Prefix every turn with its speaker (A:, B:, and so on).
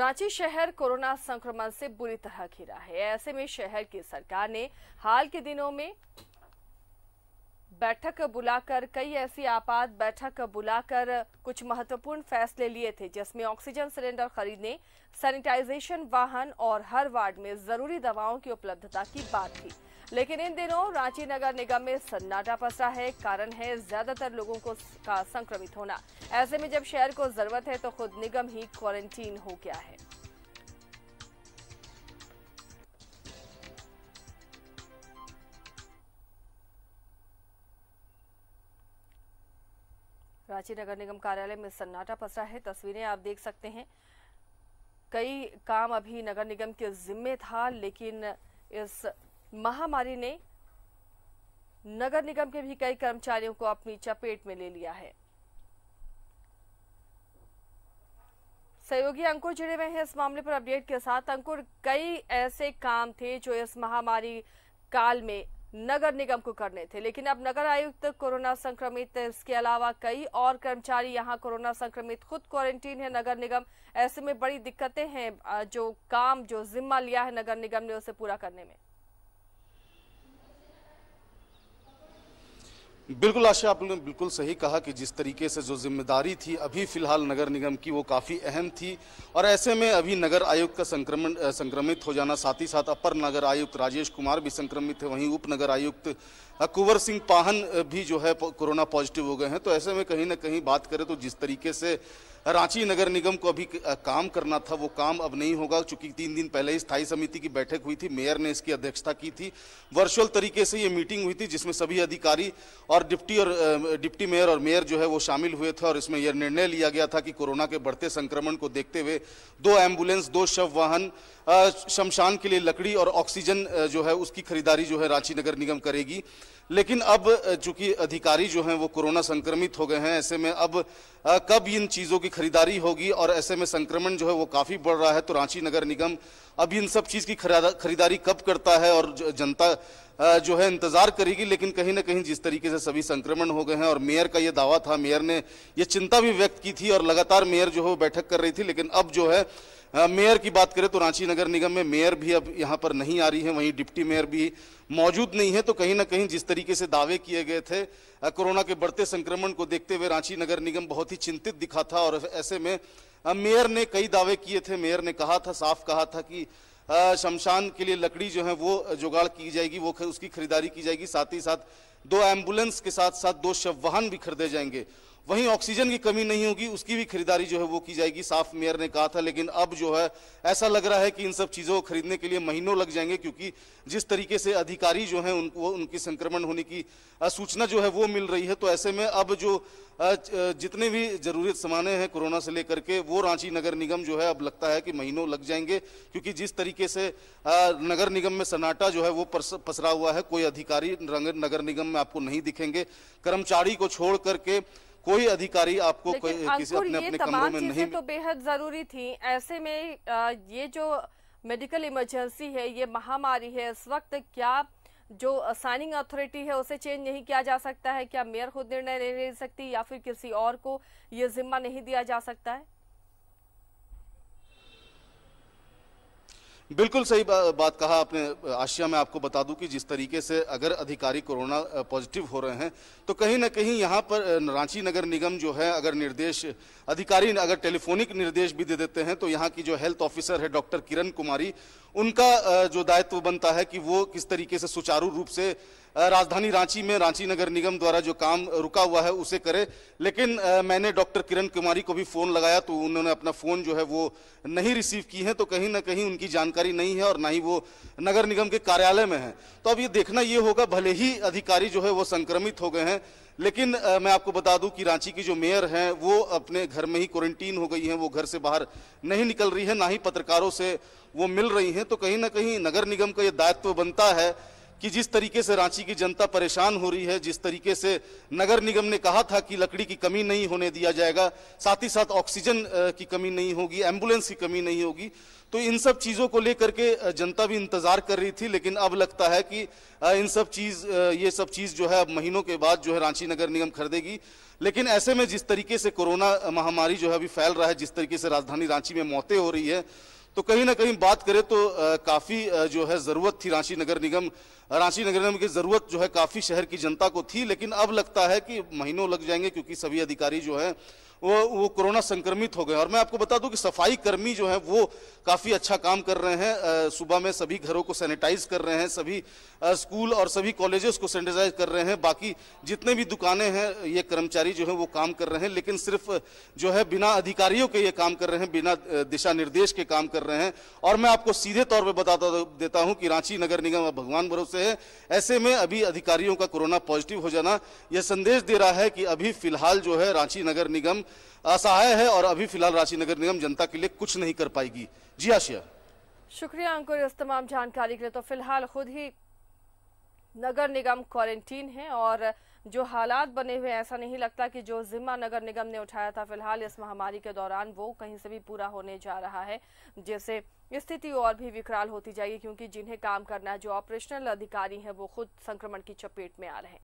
A: रांची शहर कोरोना संक्रमण से बुरी तरह घिरा है ऐसे में शहर की सरकार ने हाल के दिनों में बैठक बुलाकर कई ऐसी आपात बैठक बुलाकर कुछ महत्वपूर्ण फैसले लिए थे जिसमें ऑक्सीजन सिलेंडर खरीदने सैनिटाइजेशन वाहन और हर वार्ड में जरूरी दवाओं की उपलब्धता की बात थी लेकिन इन दिनों रांची नगर निगम में सन्नाटा पसरा है कारण है ज्यादातर लोगों को का संक्रमित होना ऐसे में जब शहर को जरूरत है तो खुद निगम ही क्वारंटीन हो गया है रांची नगर निगम कार्यालय में सन्नाटा पसरा है तस्वीरें आप देख सकते हैं कई काम अभी नगर निगम के जिम्मे था लेकिन इस महामारी ने नगर निगम के भी कई कर्मचारियों को अपनी चपेट में ले लिया है सहयोगी अंकुर जुड़े हुए हैं इस मामले पर अपडेट के साथ अंकुर कई ऐसे काम थे जो इस महामारी काल में नगर निगम को करने थे लेकिन अब नगर आयुक्त कोरोना संक्रमित इसके अलावा कई और कर्मचारी यहाँ कोरोना संक्रमित खुद क्वारंटीन है नगर निगम ऐसे में बड़ी दिक्कतें हैं जो काम जो जिम्मा लिया है नगर निगम ने उसे पूरा करने में
B: बिल्कुल आशा आपने बिल्कुल सही कहा कि जिस तरीके से जो जिम्मेदारी थी अभी फिलहाल नगर निगम की वो काफ़ी अहम थी और ऐसे में अभी नगर आयुक्त का संक्रमण संक्रमित हो जाना साथ ही साथ अपर नगर आयुक्त राजेश कुमार भी संक्रमित है वहीं उप नगर आयुक्त कुंवर सिंह पाहन भी जो है कोरोना पॉजिटिव हो गए हैं तो ऐसे में कहीं ना कहीं बात करें तो जिस तरीके से रांची नगर निगम को अभी काम करना था वो काम अब नहीं होगा चूंकि तीन दिन पहले ही स्थायी समिति की बैठक हुई थी मेयर ने इसकी अध्यक्षता की थी वर्चुअल तरीके से ये मीटिंग हुई थी जिसमें सभी अधिकारी और डिप्टी और डिप्टी मेयर और मेयर जो है वो शामिल हुए थे और इसमें यह निर्णय लिया गया था कि कोरोना के बढ़ते संक्रमण को देखते हुए दो एम्बुलेंस दो शव वाहन शमशान के लिए लकड़ी और ऑक्सीजन जो है उसकी खरीदारी जो है रांची नगर निगम करेगी लेकिन अब चूंकि अधिकारी जो हैं वो कोरोना संक्रमित हो गए हैं ऐसे में अब कब इन चीज़ों की खरीदारी होगी और ऐसे में संक्रमण जो है वो काफ़ी बढ़ रहा है तो रांची नगर निगम अभी इन सब चीज़ की खरीदारी कब करता है और जनता जो है इंतज़ार करेगी लेकिन कहीं ना कहीं जिस तरीके से सभी संक्रमण हो गए हैं और मेयर का ये दावा था मेयर ने ये चिंता भी व्यक्त की थी और लगातार मेयर जो है बैठक कर रही थी लेकिन अब जो है हाँ, मेयर की बात करें तो रांची नगर निगम में मेयर भी अब यहाँ पर नहीं आ रही है वहीं डिप्टी मेयर भी मौजूद नहीं है तो कहीं ना कहीं जिस तरीके से दावे किए गए थे कोरोना के बढ़ते संक्रमण को देखते हुए रांची नगर निगम बहुत ही चिंतित दिखा था और ऐसे में मेयर ने कई दावे किए थे मेयर ने कहा था साफ कहा था कि शमशान के लिए लकड़ी जो है वो जुगाड़ की जाएगी वो उसकी खरीदारी की जाएगी साथ ही साथ दो एम्बुलेंस के साथ साथ दो शव वाहन भी खरीदे जाएंगे वहीं ऑक्सीजन की कमी नहीं होगी उसकी भी खरीदारी जो है वो की जाएगी साफ मेयर ने कहा था लेकिन अब जो है ऐसा लग रहा है कि इन सब चीज़ों को खरीदने के लिए महीनों लग जाएंगे क्योंकि जिस तरीके से अधिकारी जो हैं उनको उनकी संक्रमण होने की सूचना जो है वो मिल रही है तो ऐसे में अब जो जितने भी ज़रूरत सामान हैं कोरोना से लेकर के वो रांची नगर निगम जो है अब लगता है कि महीनों लग जाएंगे क्योंकि जिस तरीके से नगर निगम में सन्नाटा जो है वो पसरा हुआ है कोई अधिकारी नगर निगम में आपको नहीं दिखेंगे कर्मचारी को छोड़ करके कोई अधिकारी आपको कोई, किसी अपने अपने कमरों में नहीं तो
A: बेहद जरूरी थी ऐसे में ये जो मेडिकल इमरजेंसी है ये महामारी है इस वक्त क्या जो साइनिंग अथॉरिटी है उसे चेंज नहीं किया जा सकता है क्या मेयर खुद निर्णय ले सकती या फिर किसी और को ये जिम्मा नहीं दिया जा सकता है
B: बिल्कुल सही बा, बात कहा आपने आशिया में आपको बता दूं कि जिस तरीके से अगर अधिकारी कोरोना पॉजिटिव हो रहे हैं तो कहीं ना कहीं यहाँ पर रांची नगर निगम जो है अगर निर्देश अधिकारी अगर टेलीफोनिक निर्देश भी दे देते हैं तो यहाँ की जो हेल्थ ऑफिसर है डॉक्टर किरण कुमारी उनका जो दायित्व बनता है कि वो किस तरीके से सुचारू रूप से राजधानी रांची में रांची नगर निगम द्वारा जो काम रुका हुआ है उसे करे लेकिन मैंने डॉक्टर किरण कुमारी को भी फ़ोन लगाया तो उन्होंने अपना फ़ोन जो है वो नहीं रिसीव की है तो कहीं ना कहीं उनकी जानकारी नहीं है और ना ही वो नगर निगम के कार्यालय में है तो अब ये देखना ये होगा भले ही अधिकारी जो है वो संक्रमित हो गए हैं लेकिन मैं आपको बता दूं कि रांची की जो मेयर हैं वो अपने घर में ही क्वारंटीन हो गई हैं वो घर से बाहर नहीं निकल रही है ना ही पत्रकारों से वो मिल रही हैं तो कहीं ना कहीं नगर निगम का ये दायित्व बनता है कि जिस तरीके से रांची की जनता परेशान हो रही है जिस तरीके से नगर निगम ने कहा था कि लकड़ी की कमी नहीं होने दिया जाएगा साथ ही साथ ऑक्सीजन की कमी नहीं होगी एम्बुलेंस की कमी नहीं होगी तो इन सब चीज़ों को लेकर के जनता भी इंतज़ार कर रही थी लेकिन अब लगता है कि इन सब चीज़ ये सब चीज़ जो है अब महीनों के बाद जो है रांची नगर निगम खरीदेगी लेकिन ऐसे में जिस तरीके से कोरोना महामारी जो है अभी फैल रहा है जिस तरीके से राजधानी रांची में मौतें हो रही है तो कहीं ना कहीं बात करें तो काफ़ी जो है ज़रूरत थी रांची नगर निगम रांची नगर निगम की ज़रूरत जो है काफ़ी शहर की जनता को थी लेकिन अब लगता है कि महीनों लग जाएंगे क्योंकि सभी अधिकारी जो हैं वो वो कोरोना संक्रमित हो गए और मैं आपको बता दूं कि सफाई कर्मी जो हैं वो काफ़ी अच्छा काम कर रहे हैं सुबह में सभी घरों को सैनिटाइज कर रहे हैं सभी आ, स्कूल और सभी कॉलेजेस को सैनिटाइज कर रहे हैं बाकी जितने भी दुकानें हैं ये कर्मचारी जो हैं वो काम कर रहे हैं लेकिन सिर्फ जो है बिना अधिकारियों के ये काम कर रहे हैं बिना दिशा निर्देश के काम कर रहे हैं रहे हैं और मैं आपको सीधे तौर पर बताता देता हूं कि रांची नगर निगम अब भगवान भरोसे है ऐसे में अभी अधिकारियों का कोरोना पॉजिटिव हो जाना यह संदेश दे रहा है कि अभी फिलहाल जो है रांची नगर निगम असहाय है और अभी फिलहाल रांची नगर निगम जनता के लिए कुछ नहीं कर पाएगी जी आशिया
A: शुक्रिया अंकुर इस तमाम जानकारी के लिए तो फिलहाल खुद ही नगर निगम क्वारंटीन है और जो हालात बने हुए ऐसा नहीं लगता कि जो जिम्मा नगर निगम ने उठाया था फिलहाल इस महामारी के दौरान वो कहीं से भी पूरा होने जा रहा है जिससे स्थिति और भी विकराल होती जाएगी क्योंकि जिन्हें काम करना है जो ऑपरेशनल अधिकारी हैं वो खुद संक्रमण की चपेट में आ रहे हैं